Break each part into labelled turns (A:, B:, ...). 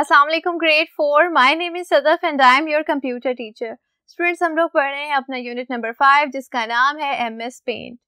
A: Aslam grade four my name is Sadaf and I am your computer teacher students हम लोग पढ़ रहे हैं अपना यूनिट नंबर फाइव जिसका नाम है एम एस पेंट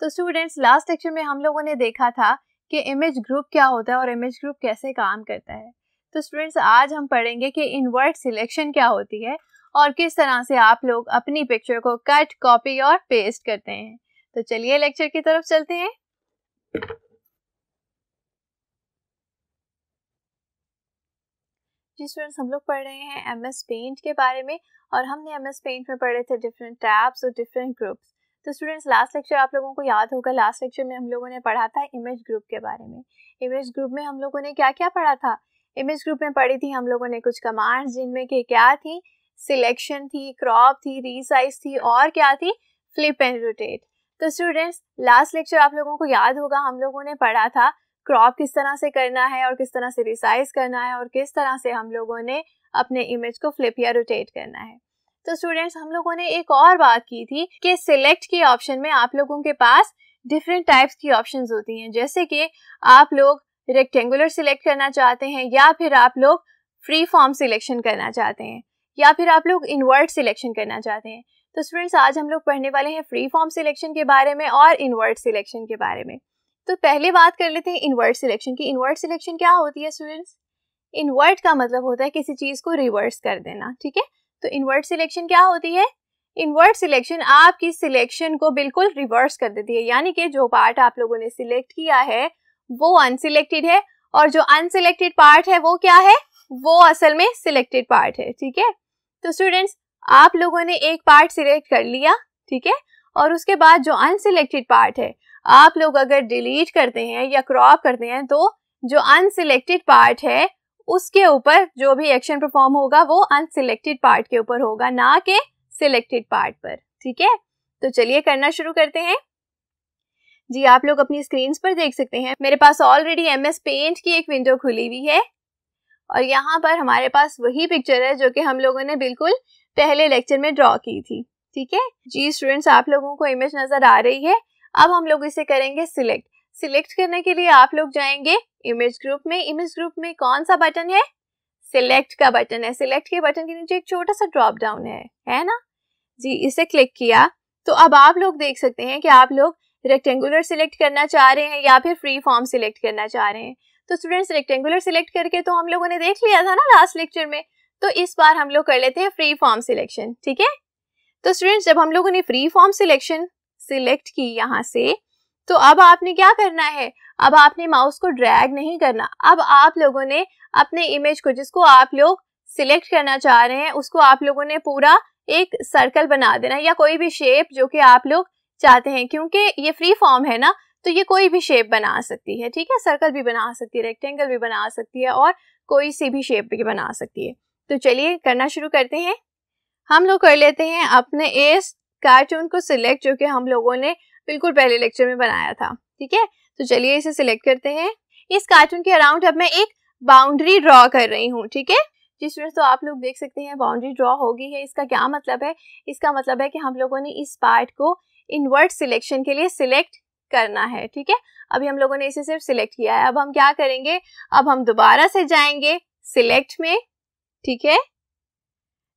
A: तो स्टूडेंट्स लास्ट लेक्चर में हम लोगों ने देखा था कि इमेज ग्रुप क्या होता है और इमेज ग्रुप कैसे काम करता है तो स्टूडेंट्स आज हम पढ़ेंगे कि इनवर्ट सिलेक्शन क्या होती है और किस तरह से आप लोग अपनी पिक्चर को कट कॉपी और पेस्ट करते हैं तो चलिए लेक्चर की तरफ चलते हैं जी स्टूडेंट्स हम लोग पढ़ रहे हैं एम एस पेंट के बारे में और हमने एम एस पेंट में पढ़े थे डिफरेंट टैब्स और डिफरेंट ग्रुप्स तो स्टूडेंट्स लास्ट लेक्चर आप लोगों को याद होगा लास्ट लेक्चर में हम लोगों ने पढ़ा था इमेज ग्रुप के बारे में इमेज ग्रुप में हम लोगों ने क्या क्या पढ़ा था इमेज ग्रुप में पढ़ी थी हम लोगों ने कुछ कमांड्स जिनमें के क्या थी सिलेक्शन थी क्रॉप थी रीसाइज थी और क्या थी फ्लिप एंड रोटेट तो स्टूडेंट्स लास्ट लेक्चर आप लोगों को याद होगा हम लोगों ने पढ़ा था क्रॉप किस तरह से करना है और किस तरह से रिसाइज करना है और किस तरह से हम लोगों ने अपने इमेज को फ्लिप या रोटेट करना है तो स्टूडेंट्स हम लोगों ने एक और बात की थी कि सिलेक्ट के ऑप्शन में आप लोगों के पास डिफरेंट टाइप्स की ऑप्शन होती हैं जैसे कि आप लोग रेक्टेंगुलर सिलेक्ट करना चाहते हैं या फिर आप लोग फ्री फॉर्म सिलेक्शन करना चाहते हैं या फिर आप लोग इनवर्ट सिलेक्शन करना चाहते हैं तो स्टूडेंट्स आज हम लोग पढ़ने वाले हैं फ्री फॉर्म सिलेक्शन के बारे में और इनवर्ट सिलेक्शन के बारे में तो पहले बात कर लेते हैं इनवर्ट सिलेक्शन की इनवर्ट सिलेक्शन क्या होती है स्टूडेंट्स इनवर्ट का मतलब होता है किसी चीज़ को रिवर्स कर देना ठीक है तो इनवर्ट सिलेक्शन क्या होती है इनवर्ट सिलेक्शन आपकी सिलेक्शन को बिल्कुल रिवर्स कर देती है यानी कि जो पार्ट आप लोगों ने सिलेक्ट किया है वो अनसिलेक्टेड है और जो अनसिलेक्टेड पार्ट है वो क्या है वो असल में सिलेक्टेड पार्ट है ठीक है तो स्टूडेंट्स आप लोगों ने एक पार्ट सिलेक्ट कर लिया ठीक है और उसके बाद जो अनसिलेक्टेड पार्ट है आप लोग अगर डिलीट करते हैं या क्रॉप करते हैं तो जो अनसिलेक्टेड पार्ट है उसके ऊपर जो भी एक्शन परफॉर्म होगा वो अनसिलेक्टेड पार्ट के ऊपर होगा ना के सिलेक्टेड पार्ट पर ठीक है तो चलिए करना शुरू करते हैं जी आप लोग अपनी स्क्रीन पर देख सकते हैं मेरे पास ऑलरेडी एम एस पेंट की एक विंडो खुली हुई है और यहाँ पर हमारे पास वही पिक्चर है जो कि हम लोगों ने बिल्कुल पहले लेक्चर में ड्रॉ की थी ठीक है जी स्टूडेंट्स आप लोगों को इमेज नज़र आ रही है अब हम लोग इसे करेंगे सिलेक्ट सिलेक्ट करने के लिए आप लोग जाएंगे इमेज ग्रुप में इमेज ग्रुप में कौन सा बटन है सिलेक्ट का बटन है सिलेक्ट के बटन के नीचे एक छोटा सा ड्रॉप डाउन है है ना जी इसे क्लिक किया तो अब आप लोग देख सकते हैं कि आप लोग रेक्टेंगुलर सिलेक्ट करना चाह रहे हैं या फिर फ्री फॉर्म सिलेक्ट करना चाह रहे हैं तो स्टूडेंट्स रेक्टेंगुलर सिलेक्ट करके तो हम लोगों ने देख लिया था ना लास्ट लेक्चर में तो इस बार हम लोग कर लेते हैं फ्री फॉर्म सिलेक्शन ठीक है तो स्टूडेंट्स जब हम लोगों ने फ्री फॉर्म सिलेक्शन सिलेक्ट की यहाँ से तो अब आपने क्या करना है अब आपने माउस को ड्रैग नहीं करना अब आप लोगों ने अपने इमेज को जिसको आप लोग सिलेक्ट करना चाह रहे हैं उसको आप लोगों ने पूरा एक सर्कल बना देना या कोई भी शेप जो कि आप लोग चाहते हैं क्योंकि ये फ्री फॉर्म है ना तो ये कोई भी शेप बना सकती है ठीक है सर्कल भी बना सकती है रेक्टेंगल भी बना सकती है और कोई सी भी शेप भी बना सकती है तो चलिए करना शुरू करते हैं हम लोग कर लेते हैं अपने इस कार्टून को सिलेक्ट जो कि हम लोगों ने बिल्कुल पहले लेक्चर में बनाया था ठीक है तो चलिए इसे सिलेक्ट करते हैं इस कार्टून के अराउंड अब मैं एक बाउंड्री ड्रॉ कर रही हूँ ठीक है जिस वजह तो आप लोग देख सकते हैं बाउंड्री ड्रॉ हो गई है इसका क्या मतलब है इसका मतलब है कि हम लोगों ने इस पार्ट को इनवर्ट सिलेक्शन के लिए सिलेक्ट करना है ठीक है अभी हम लोगों ने इसे सिर्फ सिलेक्ट किया है अब हम क्या करेंगे अब हम दोबारा से जाएंगे सिलेक्ट में ठीक है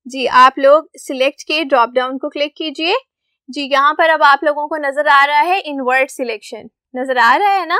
A: जी आप लोग सिलेक्ट के ड्रॉप डाउन को क्लिक कीजिए जी यहाँ पर अब आप लोगों को नज़र आ रहा है इनवर्ट सिलेक्शन नज़र आ रहा है ना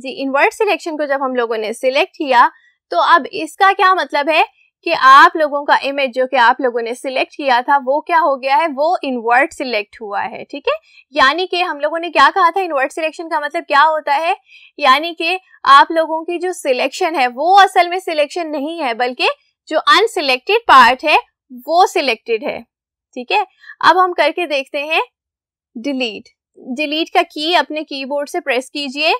A: जी इनवर्ट सिलेक्शन को जब हम लोगों ने सिलेक्ट किया तो अब इसका क्या मतलब है कि आप लोगों का इमेज जो कि आप लोगों ने सिलेक्ट किया था वो क्या हो गया है वो इनवर्ट सिलेक्ट हुआ है ठीक है यानी कि हम लोगों ने क्या कहा था इनवर्ट सिलेक्शन का मतलब क्या होता है यानी कि आप लोगों की जो सिलेक्शन है वो असल में सिलेक्शन नहीं है बल्कि जो अनसिलेक्टेड पार्ट है वो सिलेक्टेड है ठीक है अब हम करके देखते हैं डिलीट डिलीट का की अपने कीबोर्ड से प्रेस कीजिए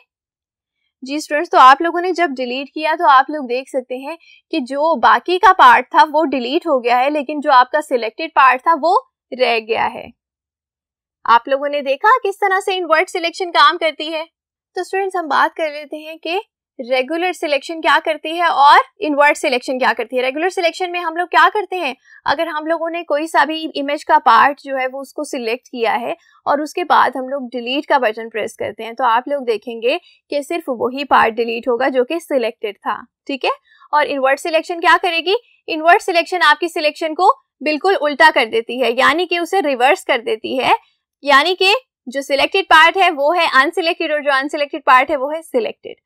A: जी स्टूडेंट्स तो आप लोगों ने जब डिलीट किया तो आप लोग देख सकते हैं कि जो बाकी का पार्ट था वो डिलीट हो गया है लेकिन जो आपका सिलेक्टेड पार्ट था वो रह गया है आप लोगों ने देखा किस तरह से इनवर्ट सिलेक्शन काम करती है तो स्टूडेंट्स हम बात कर लेते हैं कि रेगुलर सिलेक्शन क्या करती है और इनवर्ट सिलेक्शन क्या करती है रेगुलर सिलेक्शन में हम लोग क्या करते हैं अगर हम लोगों ने कोई सा भी इमेज का पार्ट जो है वो उसको सिलेक्ट किया है और उसके बाद हम लोग डिलीट का बटन प्रेस करते हैं तो आप लोग देखेंगे कि सिर्फ वही पार्ट डिलीट होगा जो कि सिलेक्टेड था ठीक है और इनवर्ट सिलेक्शन क्या करेगी इनवर्ट सिलेक्शन आपकी सिलेक्शन को बिल्कुल उल्टा कर देती है यानी कि उसे रिवर्स कर देती है यानी कि जो सिलेक्टेड पार्ट है वो है अनसिलेक्टेड और जो अनसिलेक्टेड पार्ट है वो है सिलेक्टेड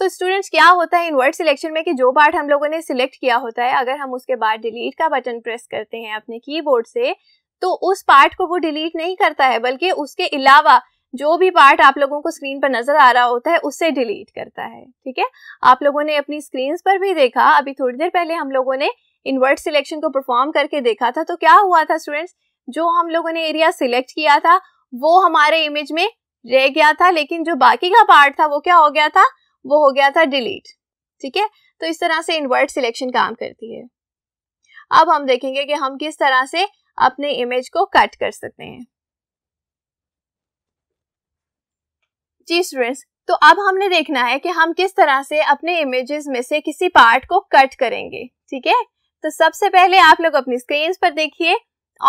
A: तो स्टूडेंट्स क्या होता है वर्ड सिलेक्शन में कि जो पार्ट हम लोगों ने सिलेक्ट किया होता है अगर हम उसके बाद डिलीट का बटन प्रेस करते हैं अपने कीबोर्ड से तो उस पार्ट को वो डिलीट नहीं करता है बल्कि उसके अलावा जो भी पार्ट आप लोगों को स्क्रीन पर नजर आ रहा होता है उससे डिलीट करता है ठीक है आप लोगों ने अपनी स्क्रीन पर भी देखा अभी थोड़ी देर पहले हम लोगों ने इनवर्ट सिलेक्शन को परफॉर्म करके देखा था तो क्या हुआ था स्टूडेंट्स जो हम लोगों ने एरिया सिलेक्ट किया था वो हमारे इमेज में रह गया था लेकिन जो बाकी का पार्ट था वो क्या हो गया था वो हो गया था डिलीट ठीक है तो इस तरह से इनवर्ट सिलेक्शन काम करती है अब हम देखेंगे कि हम किस तरह से अपने इमेज को कट कर सकते हैं जी स्टूडेंट्स तो अब हमने देखना है कि हम किस तरह से अपने इमेजेस में से किसी पार्ट को कट करेंगे ठीक है तो सबसे पहले आप लोग अपनी स्क्रीन पर देखिए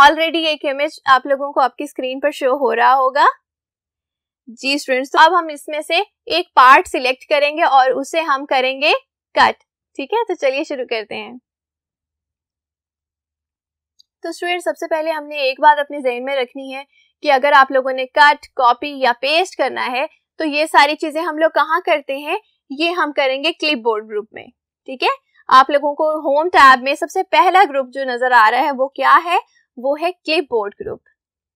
A: ऑलरेडी एक इमेज आप लोगों को आपकी स्क्रीन पर शो हो रहा होगा जी स्टूडेंट्स तो अब हम इसमें से एक पार्ट सिलेक्ट करेंगे और उसे हम करेंगे कट ठीक है तो चलिए शुरू करते हैं तो स्टूडेंट सबसे पहले हमने एक बात अपने जहन में रखनी है कि अगर आप लोगों ने कट कॉपी या पेस्ट करना है तो ये सारी चीजें हम लोग कहाँ करते हैं ये हम करेंगे क्लिप बोर्ड ग्रुप में ठीक है आप लोगों को होम टैब में सबसे पहला ग्रुप जो नजर आ रहा है वो क्या है वो है क्लिप बोर्ड ग्रुप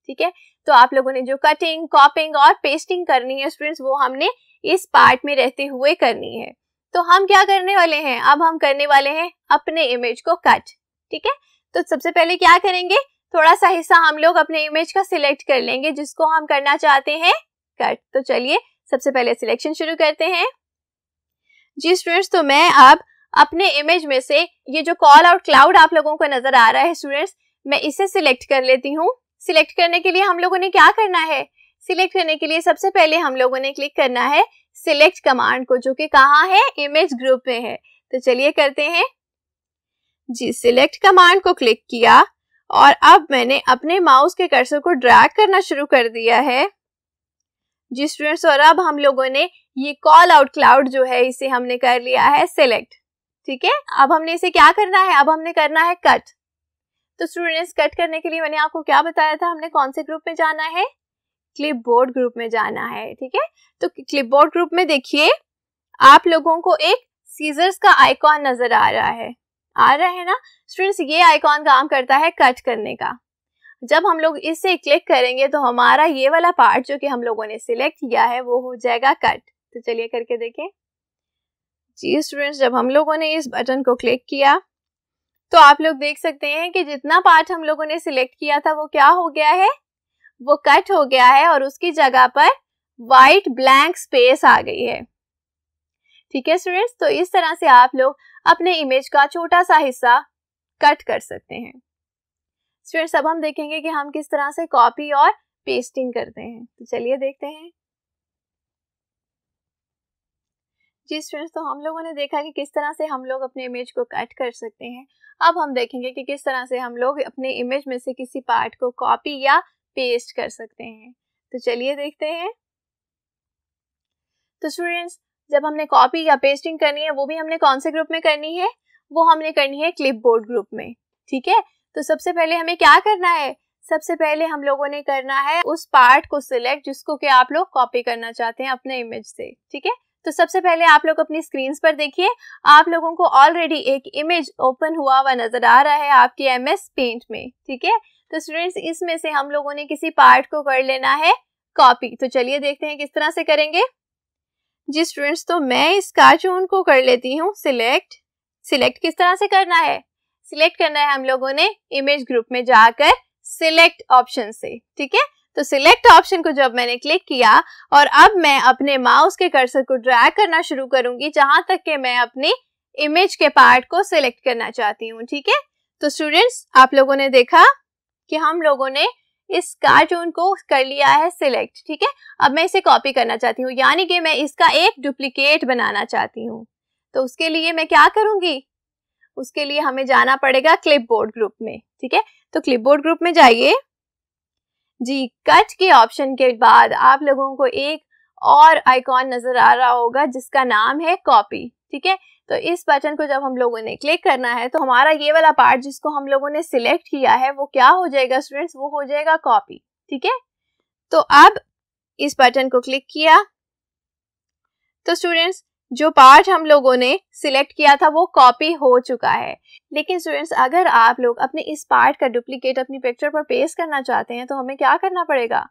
A: ठीक है तो आप लोगों ने जो कटिंग कॉपिंग और पेस्टिंग करनी है स्टूडेंट्स वो हमने इस पार्ट में रहते हुए करनी है तो हम क्या करने वाले हैं अब हम करने वाले हैं अपने इमेज को कट ठीक है तो सबसे पहले क्या करेंगे थोड़ा सा हिस्सा हम लोग अपने इमेज का सिलेक्ट कर लेंगे जिसको हम करना चाहते हैं कट तो चलिए सबसे पहले सिलेक्शन शुरू करते हैं जी स्टूडेंट्स तो मैं अब अपने इमेज में से ये जो कॉल आउट क्लाउड आप लोगों को नजर आ रहा है स्टूडेंट्स मैं इसे सिलेक्ट कर लेती हूँ सिलेक्ट करने के लिए हम लोगों ने क्या करना है सिलेक्ट करने के लिए सबसे पहले हम लोगों ने क्लिक करना है सिलेक्ट कमांड को जो कि कहा है इमेज ग्रुप में है तो चलिए करते हैं जी सिलेक्ट कमांड को क्लिक किया और अब मैंने अपने माउस के कर्सर को ड्रैग करना शुरू कर दिया है जी स्टूडेंट्स और अब हम लोगों ने ये कॉल आउट क्लाउड जो है इसे हमने कर लिया है सिलेक्ट ठीक है अब हमने इसे क्या करना है अब हमने करना है कट तो स्टूडेंट्स कट करने के लिए मैंने आपको क्या बताया था हमने कौन से ग्रुप में जाना है क्लिप बोर्ड ग्रुप में जाना है ठीक है तो क्लिप बोर्ड ग्रुप में देखिए आप लोगों को एक सीजर्स का आइकॉन नजर आ रहा है आ रहा है ना स्टूडेंट्स ये आइकॉन काम करता है कट करने का जब हम लोग इसे क्लिक करेंगे तो हमारा ये वाला पार्ट जो कि हम लोगों ने सिलेक्ट किया है वो हो जाएगा कट तो चलिए करके देखें जी स्टूडेंट्स जब हम लोगों ने इस बटन को क्लिक किया तो आप लोग देख सकते हैं कि जितना पार्ट हम लोगों ने सिलेक्ट किया था वो क्या हो गया है वो कट हो गया है और उसकी जगह पर वाइट ब्लैंक स्पेस आ गई है ठीक है स्टूडेंट्स तो इस तरह से आप लोग अपने इमेज का छोटा सा हिस्सा कट कर सकते हैं स्टूडेंट्स अब हम देखेंगे कि हम किस तरह से कॉपी और पेस्टिंग करते हैं तो चलिए देखते हैं जी स्टूडेंट्स तो हम लोगों ने देखा कि किस तरह से हम लोग अपने इमेज को कट कर सकते हैं अब हम देखेंगे कि किस तरह से हम लोग अपने इमेज में से किसी पार्ट को कॉपी या पेस्ट कर सकते हैं तो चलिए देखते हैं तो स्टूडेंट्स जब हमने कॉपी या पेस्टिंग करनी है वो भी हमने कौन से ग्रुप में करनी है वो हमने करनी है क्लिप बोर्ड ग्रुप में ठीक है तो सबसे पहले हमें क्या करना है सबसे पहले हम लोगों ने करना है उस पार्ट को सिलेक्ट जिसको कि आप लोग कॉपी करना चाहते हैं अपने इमेज से ठीक है तो सबसे पहले आप लोग अपनी स्क्रीन पर देखिए आप लोगों को ऑलरेडी एक इमेज ओपन हुआ हुआ नजर आ रहा है आपके एम एस पेंट में ठीक है तो स्टूडेंट्स इसमें से हम लोगों ने किसी पार्ट को कर लेना है कॉपी तो चलिए देखते हैं किस तरह से करेंगे जी स्टूडेंट्स तो मैं इस कार्टून को कर लेती हूँ सिलेक्ट सिलेक्ट किस तरह से करना है सिलेक्ट करना है हम लोगों ने इमेज ग्रुप में जाकर सिलेक्ट ऑप्शन से ठीक है तो सिलेक्ट ऑप्शन को जब मैंने क्लिक किया और अब मैं अपने माउस के कर्सर को ड्रैग करना शुरू करूंगी जहां तक कि मैं अपने इमेज के पार्ट को सिलेक्ट करना चाहती हूँ ठीक है तो स्टूडेंट्स आप लोगों ने देखा कि हम लोगों ने इस कार्टून को कर लिया है सिलेक्ट ठीक है अब मैं इसे कॉपी करना चाहती हूँ यानी कि मैं इसका एक डुप्लीकेट बनाना चाहती हूँ तो उसके लिए मैं क्या करूंगी उसके लिए हमें जाना पड़ेगा क्लिपबोर्ड ग्रुप में ठीक है तो क्लिपबोर्ड ग्रुप में जाइए जी कट के ऑप्शन के बाद आप लोगों को एक और आइकॉन नजर आ रहा होगा जिसका नाम है कॉपी ठीक है तो इस बटन को जब हम लोगों ने क्लिक करना है तो हमारा ये वाला पार्ट जिसको हम लोगों ने सिलेक्ट किया है वो क्या हो जाएगा स्टूडेंट्स वो हो जाएगा कॉपी ठीक है तो अब इस बटन को क्लिक किया तो स्टूडेंट्स जो पार्ट हम लोगों ने सिलेक्ट किया था वो कॉपी हो चुका है लेकिन स्टूडेंट्स अगर आप लोग अपने इस पार्ट का डुप्लीकेट अपनी पिक्चर पर पेस्ट करना चाहते हैं तो हमें क्या करना पड़ेगा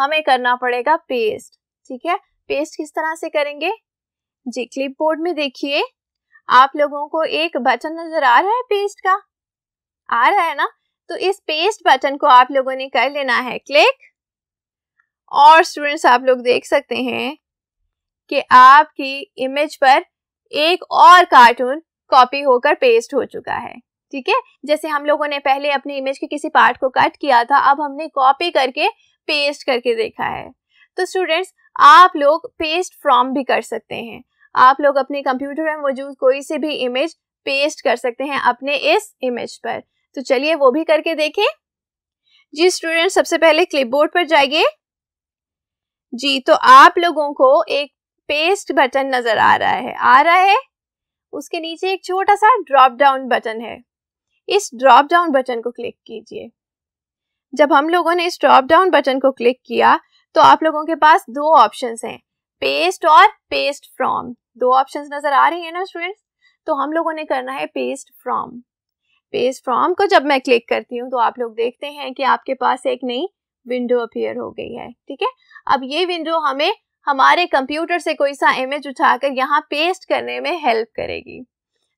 A: हमें करना पड़ेगा पेस्ट ठीक है पेस्ट किस तरह से करेंगे जी बोर्ड में देखिए आप लोगों को एक बटन नजर आ रहा है पेस्ट का आ रहा है ना तो इस पेस्ट बटन को आप लोगों ने कर लेना है क्लिक और स्टूडेंट्स आप लोग देख सकते हैं कि आपकी इमेज पर एक और कार्टून कॉपी होकर पेस्ट हो चुका है ठीक है जैसे हम लोगों ने पहले अपनी इमेज के किसी पार्ट को कट किया था अब हमने कॉपी करके पेस्ट करके देखा है तो स्टूडेंट्स आप लोग पेस्ट फ्रॉम भी कर सकते हैं आप लोग अपने कंप्यूटर में मौजूद कोई से भी इमेज पेस्ट कर सकते हैं अपने इस इमेज पर तो चलिए वो भी करके देखें जी स्टूडेंट सबसे पहले क्लिपबोर्ड पर जाइए जी तो आप लोगों को एक पेस्ट बटन नजर आ रहा है आ रहा है उसके नीचे एक छोटा सा ड्रॉप डाउन बटन है इस ड्रॉप डाउन बटन को क्लिक कीजिए जब हम लोगों ने इस ड्रॉप डाउन बटन को क्लिक किया तो आप लोगों के पास दो ऑप्शन हैं पेस्ट और पेस्ट फ्रॉम दो ऑप्शन नजर आ रही है ना स्टूडेंट्स तो हम लोगों ने करना है पेस्ट फ्रॉम पेस्ट फ्रॉम को जब मैं क्लिक करती हूँ तो आप लोग देखते हैं कि आपके पास एक नई विंडो अपियर हो गई है ठीक है अब ये विंडो हमें हमारे कंप्यूटर से कोई सा इमेज उठाकर यहाँ पेस्ट करने में हेल्प करेगी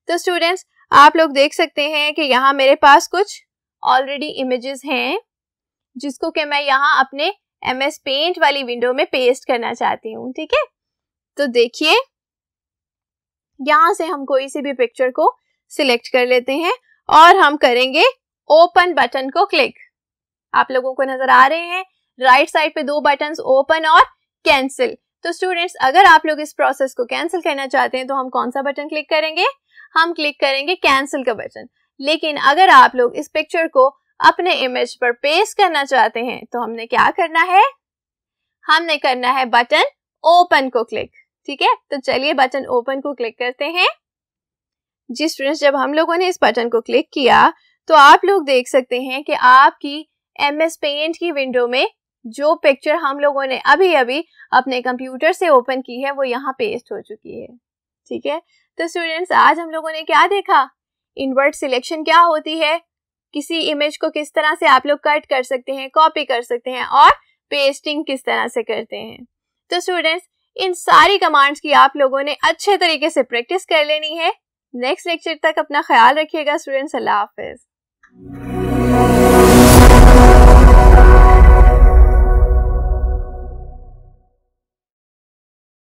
A: तो स्टूडेंट्स आप लोग देख सकते हैं कि यहाँ मेरे पास कुछ ऑलरेडी इमेजेस हैं जिसको कि मैं यहाँ अपने एम एस पेंट वाली विंडो में पेस्ट करना चाहती हूँ ठीक है तो देखिए यहाँ से हम कोई सी भी पिक्चर को सिलेक्ट कर लेते हैं और हम करेंगे ओपन बटन को क्लिक आप लोगों को नजर आ रहे हैं राइट साइड पे दो बटन ओपन और कैंसिल तो स्टूडेंट्स अगर आप लोग इस प्रोसेस को कैंसिल करना चाहते हैं तो हम कौन सा बटन क्लिक करेंगे हम क्लिक करेंगे कैंसिल का बटन लेकिन अगर आप लोग इस पिक्चर को अपने इमेज पर पेस्ट करना चाहते हैं तो हमने क्या करना है हमने करना है बटन ओपन को क्लिक ठीक है तो चलिए बटन ओपन को क्लिक करते हैं जी स्टूडेंट्स जब हम लोगों ने इस बटन को क्लिक किया तो आप लोग देख सकते हैं कि आपकी एम एस पेंट की विंडो में जो पिक्चर हम लोगों ने अभी अभी अपने कंप्यूटर से ओपन की है वो यहाँ पेस्ट हो चुकी है ठीक है तो स्टूडेंट्स आज हम लोगों ने क्या देखा इनवर्ट सिलेक्शन क्या होती है किसी इमेज को किस तरह से आप लोग कट कर सकते हैं कॉपी कर सकते हैं और पेस्टिंग किस तरह से करते हैं तो स्टूडेंट्स इन सारी कमांड्स की आप लोगों ने अच्छे तरीके से प्रैक्टिस कर लेनी है नेक्स्ट लेक्चर तक अपना ख्याल रखिएगा स्टूडेंट्स अल्लाह हाफिज़